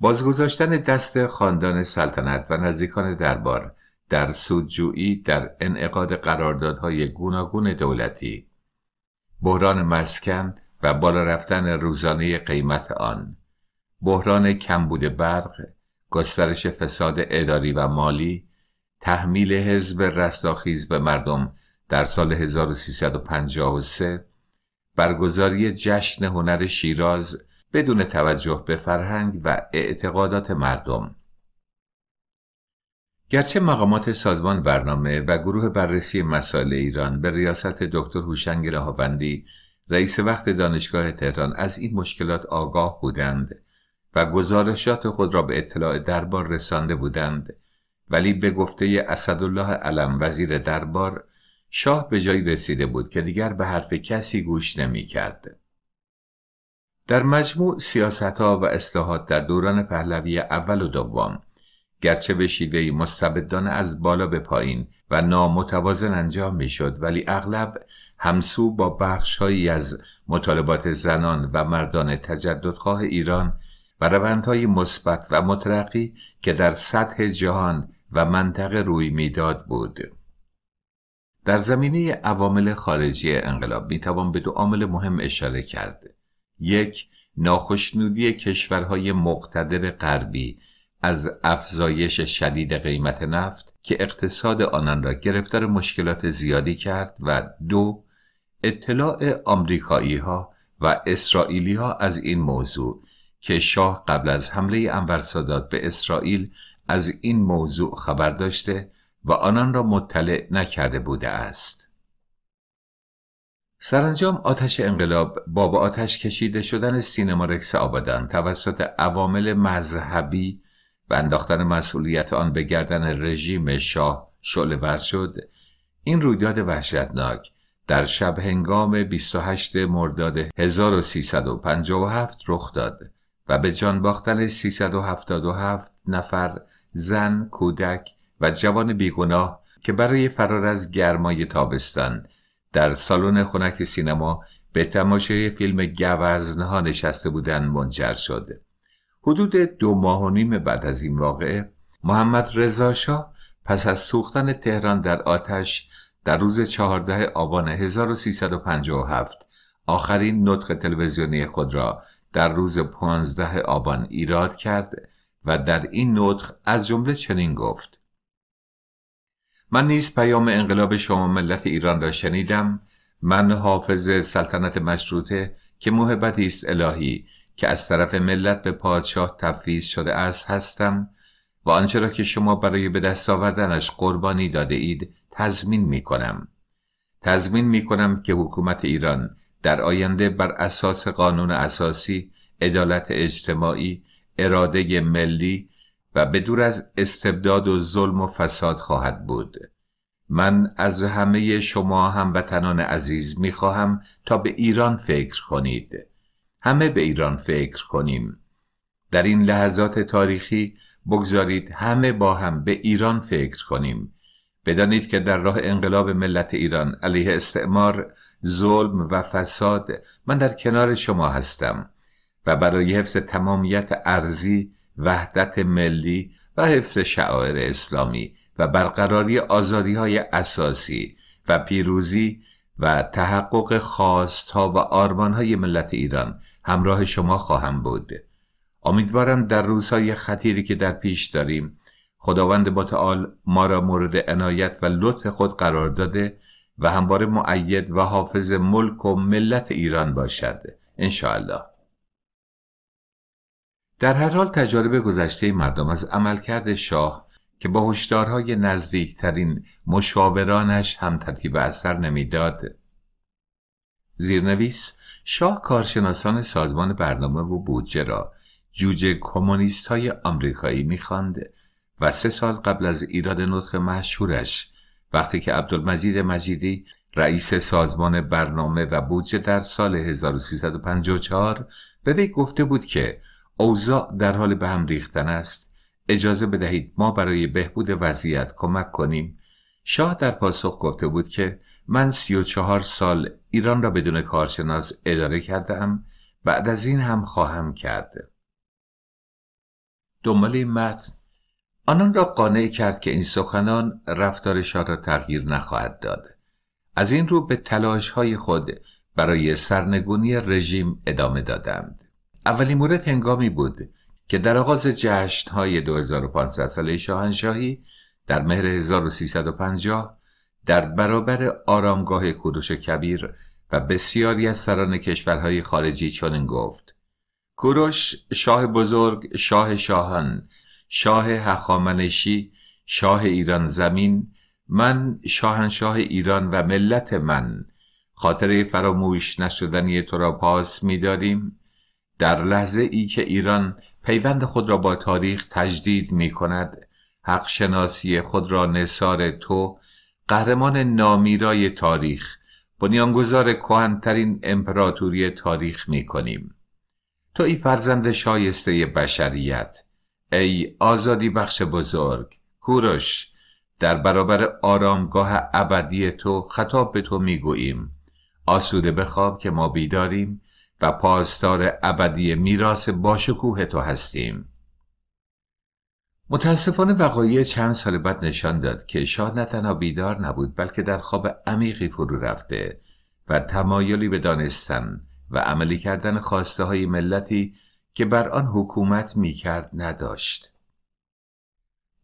بازگذاشتن دست خاندان سلطنت و نزدیکان دربار در سودجویی در انعقاد قراردادهای گوناگون دولتی بحران مسکن و بالا رفتن روزانه قیمت آن بحران کمبود برق گسترش فساد اداری و مالی تحمیل حزب رستاخیز به مردم در سال 1353 برگزاری جشن هنر شیراز بدون توجه به فرهنگ و اعتقادات مردم گرچه مقامات سازمان برنامه و گروه بررسی مسائل ایران به ریاست دکتر هوشنگ رهاوندی رئیس وقت دانشگاه تهران از این مشکلات آگاه بودند و گزارشات خود را به اطلاع دربار رسانده بودند ولی به گفته اسدالله علم وزیر دربار شاه به جایی رسیده بود که دیگر به حرف کسی گوش نمی کرد. در مجموع سیاست ها و اصلاحات در دوران پهلوی اول و دوم گرچه به شیوهی مستبدان از بالا به پایین و نامتوازن انجام می شد ولی اغلب همسو با هایی از مطالبات زنان و مردان تجددخواه ایران و روندهای مثبت و مترقی که در سطح جهان و منطقه روی میداد بود در زمینه عوامل خارجی انقلاب می توان به دو عامل مهم اشاره کرد یک ناخشنودی کشورهای مقتدر غربی از افزایش شدید قیمت نفت که اقتصاد آنان را گرفتار مشکلات زیادی کرد و دو اطلاع آمریکایی ها و اسرائیلی ها از این موضوع که شاه قبل از حمله انور سادات به اسرائیل از این موضوع خبر داشته و آنان را مطلع نکرده بوده است سرانجام آتش انقلاب با با آتش کشیده شدن سینما رکس آبادان توسط عوامل مذهبی و انداختن مسئولیت آن به گردن رژیم شاه شعله ور شد این رویداد وحشتناک در شب هنگام 28 مرداد 1357 رخ داد و به جان باختن 377 نفر زن، کودک و جوان بیگناه که برای فرار از گرمای تابستان در سالن خنک سینما به تماشای فیلم گوزنها نشسته بودن منجر شد. حدود دو ماه و نیم بعد از این واقعه محمد رضا شاه پس از سوختن تهران در آتش در روز 14 آبان 1357 آخرین نطق تلویزیونی خود را در روز پانزده آبان ایراد کرد و در این نطق از جمله چنین گفت من نیز پیام انقلاب شما ملت ایران را شنیدم من حافظ سلطنت مشروطه که محبتی است الهی که از طرف ملت به پادشاه تفویض شده است هستم و آنچه را که شما برای به دست آوردنش قربانی داده اید تضمین می کنم تضمین می کنم که حکومت ایران در آینده بر اساس قانون اساسی عدالت اجتماعی اراده ملی و به از استبداد و ظلم و فساد خواهد بود من از همه شما هموطنان عزیز می خواهم تا به ایران فکر کنید همه به ایران فکر کنیم در این لحظات تاریخی بگذارید همه با هم به ایران فکر کنیم بدانید که در راه انقلاب ملت ایران علیه استعمار ظلم و فساد من در کنار شما هستم و برای حفظ تمامیت ارزی وحدت ملی و حفظ شعائر اسلامی و برقراری آزادی های اساسی و پیروزی و تحقق خواست ها و آرمان های ملت ایران همراه شما خواهم بود امیدوارم در روزهای خطیری که در پیش داریم خداوند متعال ما را مورد عنایت و لطف خود قرار داده و همواره معید و حافظ ملک و ملت ایران باشد انشاءالله در هر حال تجارب گذشته مردم از عملکرد شاه که با هشدارهای نزدیکترین مشاورانش هم ترتیب اثر نمیداد زیرنویس شاه کارشناسان سازمان برنامه و بودجه را جوجه کمونیست های آمریکایی میخواند و سه سال قبل از ایراد نطخ مشهورش وقتی که عبدالمجید مجیدی رئیس سازمان برنامه و بودجه در سال 1354 به وی گفته بود که اوضاع در حال به هم ریختن است اجازه بدهید ما برای بهبود وضعیت کمک کنیم شاه در پاسخ گفته بود که من 34 سال ایران را بدون کارشناس اداره کردم بعد از این هم خواهم کرد دنبال این متن آنان را قانع کرد که این سخنان رفتارشان را تغییر نخواهد داد از این رو به تلاش های خود برای سرنگونی رژیم ادامه دادند اولین مورد هنگامی بود که در آغاز جشن های 2500 ساله شاهنشاهی در مهر 1350 در برابر آرامگاه کوروش کبیر و بسیاری از سران کشورهای خارجی چنین گفت کوروش شاه بزرگ شاه شاهان شاه هخامنشی شاه ایران زمین من شاهنشاه ایران و ملت من خاطر فراموش نشدنی تو را پاس داریم در لحظه ای که ایران پیوند خود را با تاریخ تجدید می کند حق شناسی خود را نصار تو قهرمان نامیرای تاریخ بنیانگذار کهنترین امپراتوری تاریخ می کنیم تو ای فرزند شایسته بشریت ای آزادی بخش بزرگ کوروش در برابر آرامگاه ابدی تو خطاب به تو میگوییم آسوده بخواب که ما بیداریم و پاسدار ابدی میراث باشکوه تو هستیم متاسفانه وقایع چند سال بعد نشان داد که شاه نه تنها بیدار نبود بلکه در خواب عمیقی فرو رفته و تمایلی به دانستن و عملی کردن خواسته های ملتی که بر آن حکومت میکرد نداشت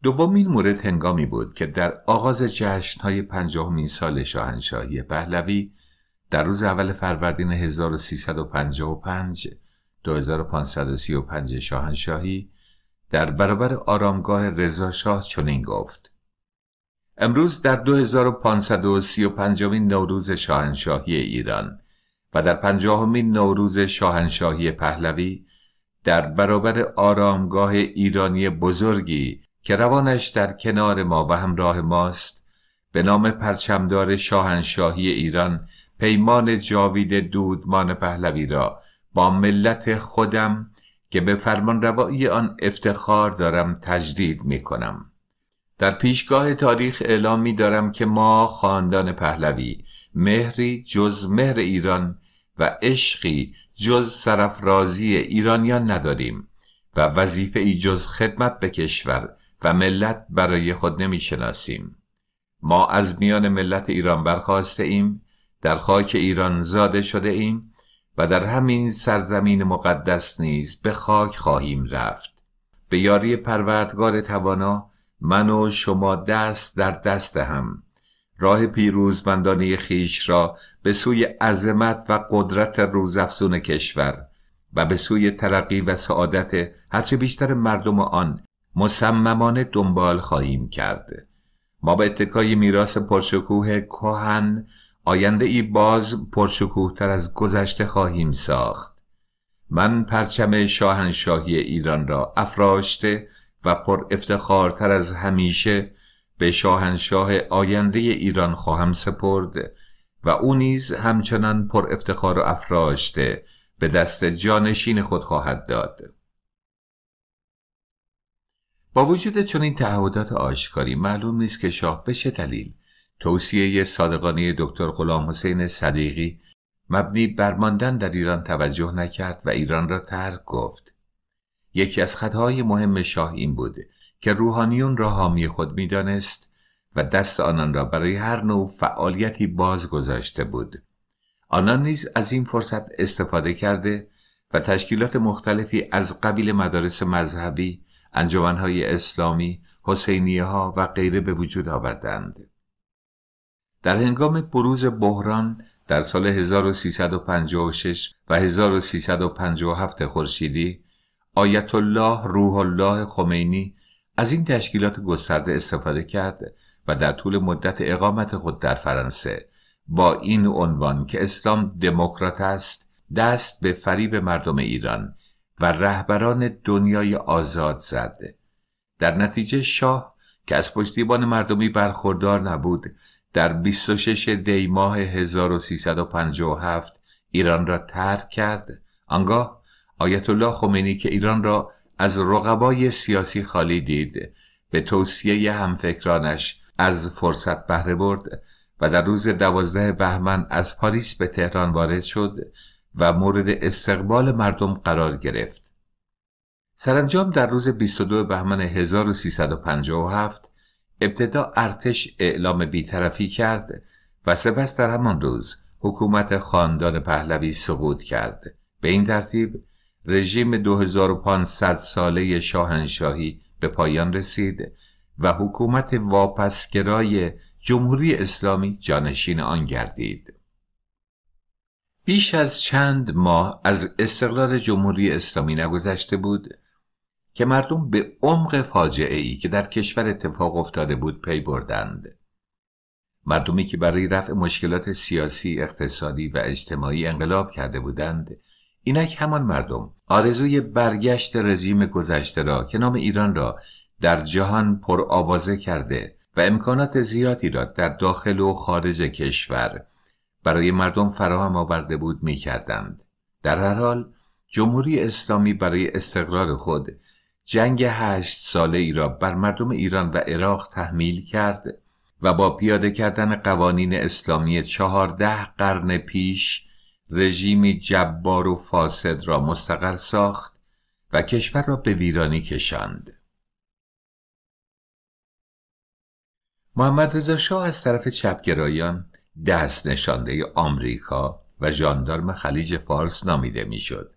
دومین مورد هنگامی بود که در آغاز جشنهای پنجاهمین سال شاهنشاهی پهلوی در روز اول فروردین 1355 2535 شاهنشاهی در برابر آرامگاه رضا شاه چنین گفت امروز در 2535 نوروز شاهنشاهی ایران و در پنجاهمین نوروز شاهنشاهی پهلوی در برابر آرامگاه ایرانی بزرگی که روانش در کنار ما و همراه ماست به نام پرچمدار شاهنشاهی ایران پیمان جاوید دودمان پهلوی را با ملت خودم که به فرمان روایی آن افتخار دارم تجدید می کنم. در پیشگاه تاریخ اعلامی دارم که ما خاندان پهلوی مهری جز مهر ایران و عشقی جز سرفرازی ایرانیان نداریم و وظیفه ای جز خدمت به کشور و ملت برای خود نمی شناسیم. ما از میان ملت ایران برخواسته ایم در خاک ایران زاده شده ایم و در همین سرزمین مقدس نیز به خاک خواهیم رفت به یاری پروردگار توانا من و شما دست در دست هم راه پیروزمندانه خیش را به سوی عظمت و قدرت روزافزون کشور و به سوی ترقی و سعادت هرچه بیشتر مردم آن مصممانه دنبال خواهیم کرد ما به اتکای میراث پرشکوه کهن آینده ای باز پرشکوه تر از گذشته خواهیم ساخت من پرچم شاهنشاهی ایران را افراشته و پر افتخار تر از همیشه به شاهنشاه آینده ایران خواهم سپرد و او نیز همچنان پر افتخار و افراشته به دست جانشین خود خواهد داد با وجود چنین تعهدات آشکاری معلوم نیست که شاه به چه دلیل توصیه صادقانه دکتر غلام حسین صدیقی مبنی بر ماندن در ایران توجه نکرد و ایران را ترک گفت یکی از خطاهای مهم شاه این بود که روحانیون را حامی خود میدانست و دست آنان را برای هر نوع فعالیتی باز گذاشته بود آنان نیز از این فرصت استفاده کرده و تشکیلات مختلفی از قبیل مدارس مذهبی انجمنهای اسلامی حسینیه ها و غیره به وجود آوردند در هنگام بروز بحران در سال 1356 و 1357 خورشیدی آیت الله روح الله خمینی از این تشکیلات گسترده استفاده کرد و در طول مدت اقامت خود در فرانسه با این عنوان که اسلام دموکرات است دست به فریب مردم ایران و رهبران دنیای آزاد زد در نتیجه شاه که از پشتیبان مردمی برخوردار نبود در 26 دی ماه 1357 ایران را ترک کرد آنگاه آیت الله خمینی که ایران را از رقبای سیاسی خالی دید به توصیه همفکرانش از فرصت بهره برد و در روز دوازده بهمن از پاریس به تهران وارد شد و مورد استقبال مردم قرار گرفت سرانجام در روز 22 بهمن 1357 ابتدا ارتش اعلام بیطرفی کرد و سپس در همان روز حکومت خاندان پهلوی سقوط کرد به این ترتیب رژیم 2500 ساله شاهنشاهی به پایان رسید و حکومت واپسگرای جمهوری اسلامی جانشین آن گردید بیش از چند ماه از استقلال جمهوری اسلامی نگذشته بود که مردم به عمق فاجعه ای که در کشور اتفاق افتاده بود پی بردند مردمی که برای رفع مشکلات سیاسی، اقتصادی و اجتماعی انقلاب کرده بودند اینک همان مردم آرزوی برگشت رژیم گذشته را که نام ایران را در جهان پرآوازه کرده و امکانات زیادی را در داخل و خارج کشور برای مردم فراهم آورده بود می کردند. در هر حال جمهوری اسلامی برای استقرار خود جنگ هشت ساله ای را بر مردم ایران و عراق تحمیل کرد و با پیاده کردن قوانین اسلامی چهارده قرن پیش رژیمی جبار و فاسد را مستقر ساخت و کشور را به ویرانی کشاند محمد رضا شاه از طرف چپگرایان دست نشانده آمریکا و ژاندارم خلیج فارس نامیده میشد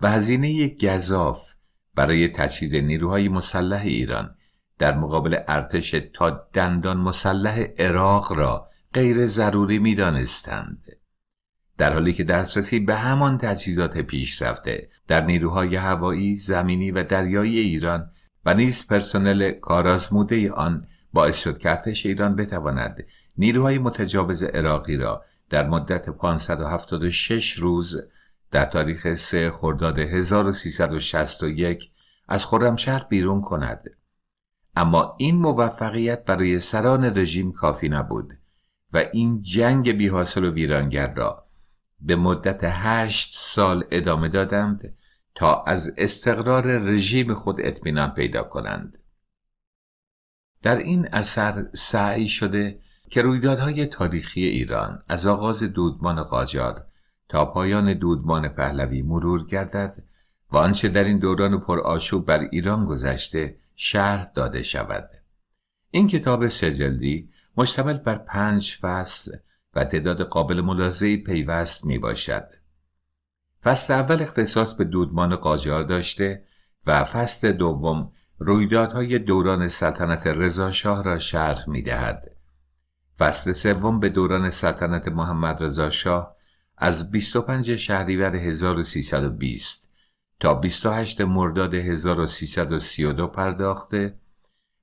و هزینه یک گذاف برای تجهیز نیروهای مسلح ایران در مقابل ارتش تا دندان مسلح عراق را غیر ضروری می دانستند. در حالی که دسترسی به همان تجهیزات پیشرفته در نیروهای هوایی، زمینی و دریایی ایران و نیز پرسنل کارآزموده آن باعث شد ایران بتواند نیروهای متجاوز عراقی را در مدت 576 روز در تاریخ 3 خرداد 1361 از خرمشهر بیرون کند اما این موفقیت برای سران رژیم کافی نبود و این جنگ بی و ویرانگر را به مدت هشت سال ادامه دادند تا از استقرار رژیم خود اطمینان پیدا کنند در این اثر سعی شده که رویدادهای تاریخی ایران از آغاز دودمان قاجار تا پایان دودمان پهلوی مرور گردد و آنچه در این دوران پرآشوب بر ایران گذشته شرح داده شود این کتاب سجلدی مشتمل بر پنج فصل و تعداد قابل ملاحظه‌ای پیوست می باشد. فصل اول اختصاص به دودمان قاجار داشته و فصل دوم رویدادهای دوران سلطنت شاه را شرح می دهد. فصل سوم به دوران سلطنت محمد رضا شاه از 25 شهریور 1320 تا 28 مرداد 1332 پرداخته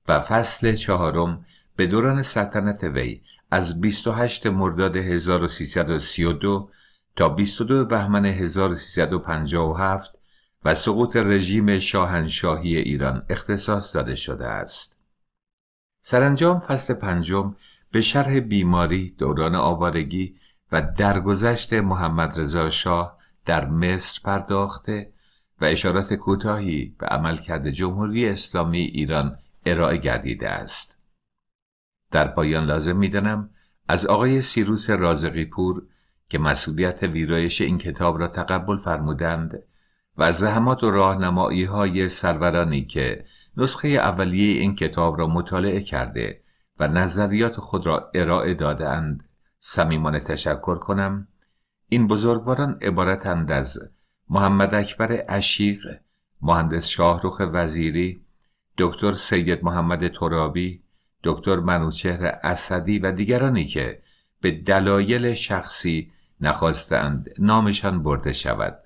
و فصل چهارم به دوران سلطنت وی از 28 مرداد 1332 تا 22 بهمن 1357 و سقوط رژیم شاهنشاهی ایران اختصاص داده شده است. سرانجام فصل پنجم به شرح بیماری، دوران آوارگی و درگذشت محمد رضا شاه در مصر پرداخته و اشارات کوتاهی به عملکرد جمهوری اسلامی ایران ارائه گردیده است. در پایان لازم میدانم از آقای سیروس رازقی پور که مسئولیت ویرایش این کتاب را تقبل فرمودند و زحمات و راهنمایی های سرورانی که نسخه اولیه این کتاب را مطالعه کرده و نظریات خود را ارائه دادهاند صمیمانه تشکر کنم این بزرگواران عبارتند از محمد اکبر عشیق مهندس شاهروخ وزیری دکتر سید محمد ترابی دکتر منوچهر اسدی و دیگرانی که به دلایل شخصی نخواستند نامشان برده شود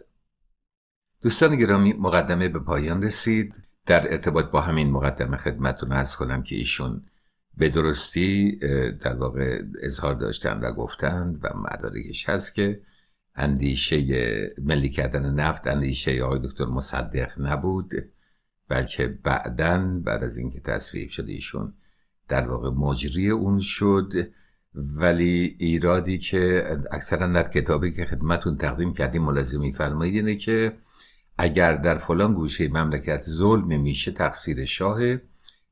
دوستان گرامی مقدمه به پایان رسید در ارتباط با همین مقدمه خدمتون ارز کنم که ایشون به درستی در واقع اظهار داشتند و گفتند و مدارکش هست که اندیشه ملی کردن نفت اندیشه آقای دکتر مصدق نبود بلکه بعدا بعد از اینکه تصویب شد ایشون در واقع مجری اون شد ولی ایرادی که اکثرا در کتابی که خدمتون تقدیم کردیم ملازم میفرمایید اینه که اگر در فلان گوشه مملکت ظلم میشه تقصیر شاهه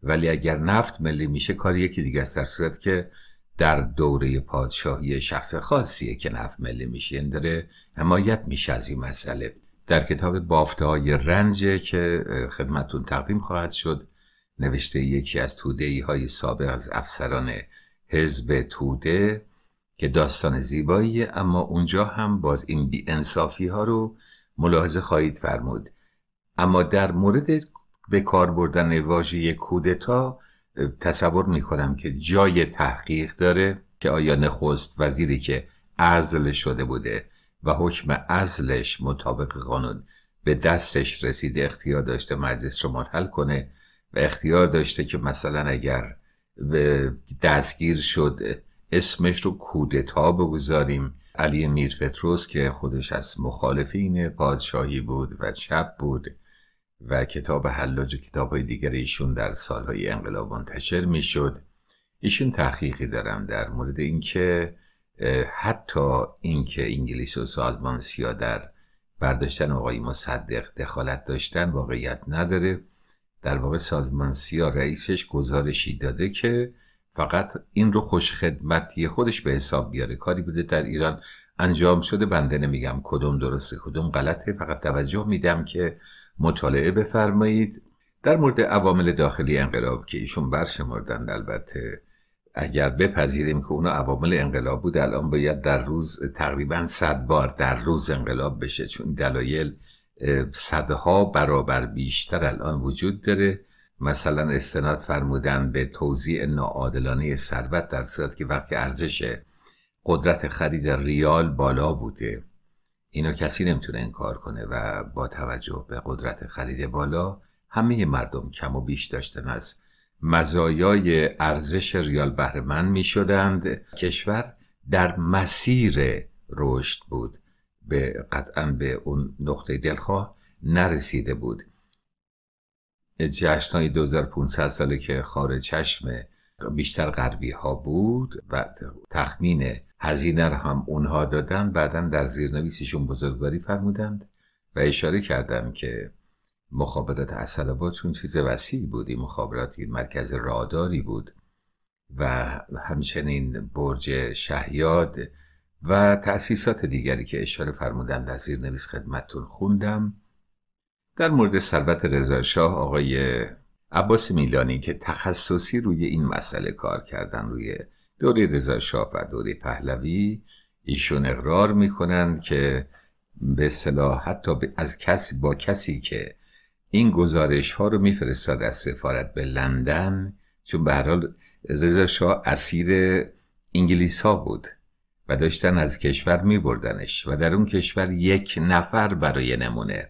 ولی اگر نفت ملی میشه کار یکی دیگه است در صورت که در دوره پادشاهی شخص خاصیه که نفت ملی میشه این داره حمایت میشه از این مسئله در کتاب بافته های رنجه که خدمتون تقدیم خواهد شد نوشته یکی از توده های سابق از افسران حزب توده که داستان زیبایی، اما اونجا هم باز این بی انصافی ها رو ملاحظه خواهید فرمود اما در مورد به کار بردن واژه کودتا تصور میکنم که جای تحقیق داره که آیا نخست وزیری که عزل شده بوده و حکم عزلش مطابق قانون به دستش رسیده اختیار داشته مجلس رو منحل کنه و اختیار داشته که مثلا اگر دستگیر شد اسمش رو کودتا بگذاریم علی فتروس که خودش از مخالفین پادشاهی بود و چپ بود و کتاب حلاج و کتاب های دیگر ایشون در سالهای انقلاب منتشر میشد ایشون تحقیقی دارم در مورد اینکه حتی اینکه انگلیس و سازمان سیا در برداشتن آقای مصدق دخالت داشتن واقعیت نداره در واقع سازمان سیا رئیسش گزارشی داده که فقط این رو خوش خدمتی خودش به حساب بیاره کاری بوده در ایران انجام شده بنده نمیگم کدوم درسته کدوم غلطه فقط توجه میدم که مطالعه بفرمایید در مورد عوامل داخلی انقلاب که ایشون برشمردند البته اگر بپذیریم که اونا عوامل انقلاب بود الان باید در روز تقریبا صد بار در روز انقلاب بشه چون دلایل صدها برابر بیشتر الان وجود داره مثلا استناد فرمودن به توزیع ناعادلانه ثروت در صورت که وقتی ارزش قدرت خرید ریال بالا بوده اینو کسی نمیتونه انکار کنه و با توجه به قدرت خرید بالا همه مردم کم و بیش داشتن از مزایای ارزش ریال بهرمند می کشور در مسیر رشد بود به قطعا به اون نقطه دلخواه نرسیده بود جشن های 2500 ساله که خار چشم بیشتر غربی ها بود و تخمین هزینه را هم اونها دادن بعدا در زیرنویسشون بزرگواری فرمودند و اشاره کردم که مخابرات اصلابات چون چیز وسیعی بود این مخابرات مرکز راداری بود و همچنین برج شهیاد و تأسیسات دیگری که اشاره فرمودند از نویس خدمتتون خوندم در مورد ثروت شاه آقای عباس میلانی که تخصصی روی این مسئله کار کردن روی دوره شاه و دوره پهلوی ایشون اقرار میکنند که به صلاح حتی از کسی با کسی که این گزارش ها رو میفرستاد از سفارت به لندن چون به هر حال رضا شاه اسیر انگلیس ها بود و داشتن از کشور می بردنش و در اون کشور یک نفر برای نمونه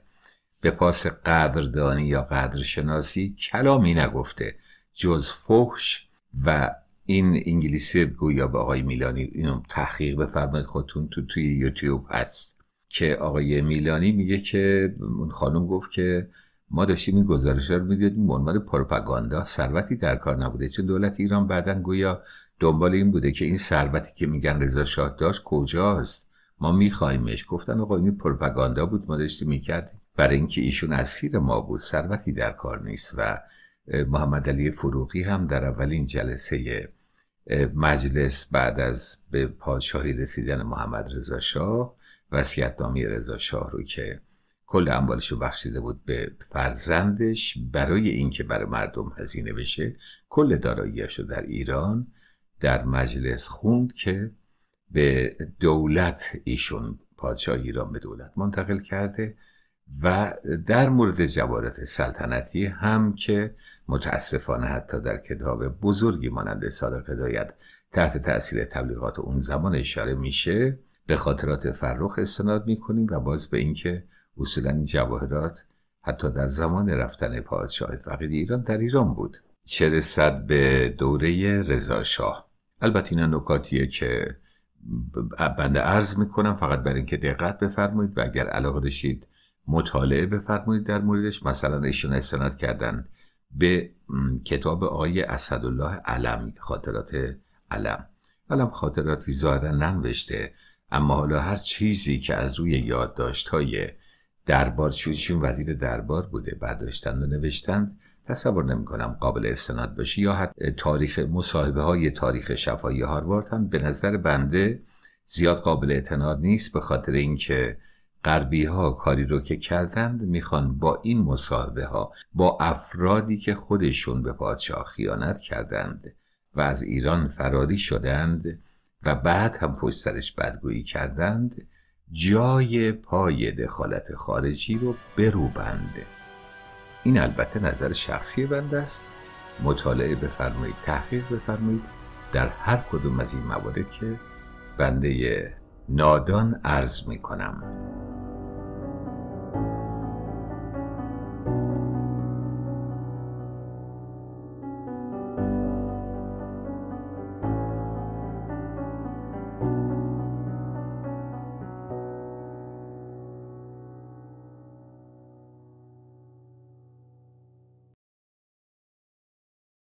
به پاس قدردانی یا قدرشناسی کلامی نگفته جز فحش و این انگلیسی گویا به آقای میلانی اینو تحقیق بفرمایید خودتون تو توی یوتیوب هست که آقای میلانی میگه که اون خانم گفت که ما داشتیم این گزارش رو میدیدیم به عنوان پروپاگاندا ثروتی در کار نبوده چون دولت ایران بعدا گویا دنبال این بوده که این ثروتی که میگن رضا شاه داشت کجاست ما میخواهیمش گفتن آقا این پروپاگاندا بود ما داشتیم میکردیم برای اینکه ایشون اسیر ما بود ثروتی در کار نیست و محمد علی فروغی هم در اولین جلسه مجلس بعد از به پادشاهی رسیدن محمد رضا شاه وصیت‌نامه رضا شاه رو که کل اموالش رو بخشیده بود به فرزندش برای اینکه برای مردم هزینه بشه کل داراییش رو در ایران در مجلس خوند که به دولت ایشون پادشاه ایران به دولت منتقل کرده و در مورد جوارت سلطنتی هم که متاسفانه حتی در کتاب بزرگی مانند صادق هدایت تحت تاثیر تبلیغات اون زمان اشاره میشه به خاطرات فرخ استناد میکنیم و باز به اینکه اصولا این جواهرات حتی در زمان رفتن پادشاه فقید ایران در ایران بود چه رسد به دوره رضا شاه البته اینا نکاتیه که بنده عرض میکنم فقط برای اینکه دقت بفرمایید و اگر علاقه داشتید مطالعه بفرمایید در موردش مثلا ایشون استناد کردن به کتاب آقای اسدالله علم خاطرات علم علم خاطراتی ظاهرا ننوشته اما حالا هر چیزی که از روی یادداشت های دربار چون وزیر دربار بوده برداشتند و نوشتند تصور نمی کنم قابل استناد باشی یا حتی تاریخ مصاحبه های تاریخ شفایی هاروارد هم به نظر بنده زیاد قابل اعتناد نیست به خاطر اینکه غربی ها کاری رو که کردند میخوان با این مصاحبه ها با افرادی که خودشون به پادشاه خیانت کردند و از ایران فراری شدند و بعد هم پشت بدگویی کردند جای پای دخالت خارجی رو بروبنده. این البته نظر شخصی بنده است مطالعه بفرمایید تحقیق بفرمایید در هر کدوم از این موارد که بنده نادان عرض می کنم